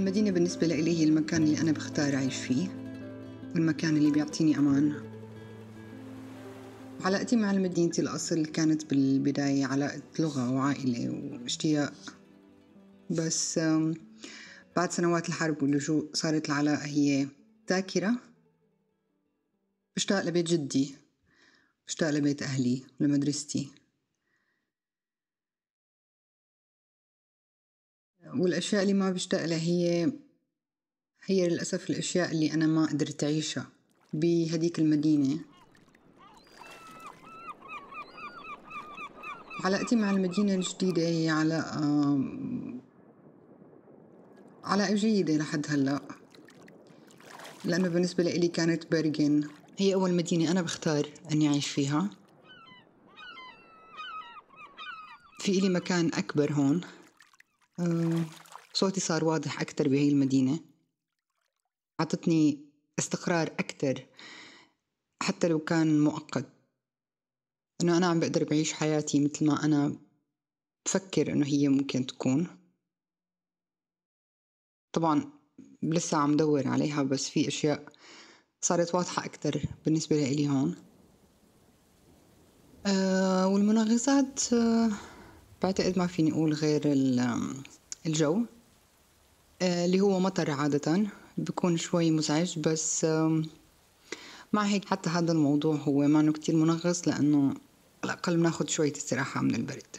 المدينة بالنسبة لي هي المكان اللي أنا بختار أعيش فيه والمكان اللي بيعطيني أمان علاقتي مع المدينة الأصل كانت بالبداية علاقة لغة وعائلة واشتياق بس بعد سنوات الحرب واللجوء صارت العلاقة هي ذاكرة بشتاق لبيت جدي بشتاق لبيت أهلي ولمدرستي والأشياء اللي ما بشتاق لها هي هي للأسف الأشياء اللي أنا ما قدرت أعيشها بهديك المدينة علاقتي مع المدينة الجديدة هي علاقة علاقة جيدة لحد هلأ لأنه بالنسبة لي كانت برجن هي أول مدينة أنا بختار أني أعيش فيها في إلي مكان أكبر هون آه، صوتي صار واضح أكتر بهي المدينة عطتني استقرار أكتر حتى لو كان مؤقت إنه أنا عم بقدر بعيش حياتي مثل ما أنا بفكر إنه هي ممكن تكون طبعا لسه عم دور عليها بس في أشياء صارت واضحة أكتر بالنسبة لي هون أه والمنغصات أه بعتقد ما فيني أقول غير الجو آه، اللي هو مطر عادة بيكون شوي مزعج بس مع هيك حتى هذا الموضوع هو مانو كتير منغص لأنه على الأقل بناخد شوية استراحة من البرد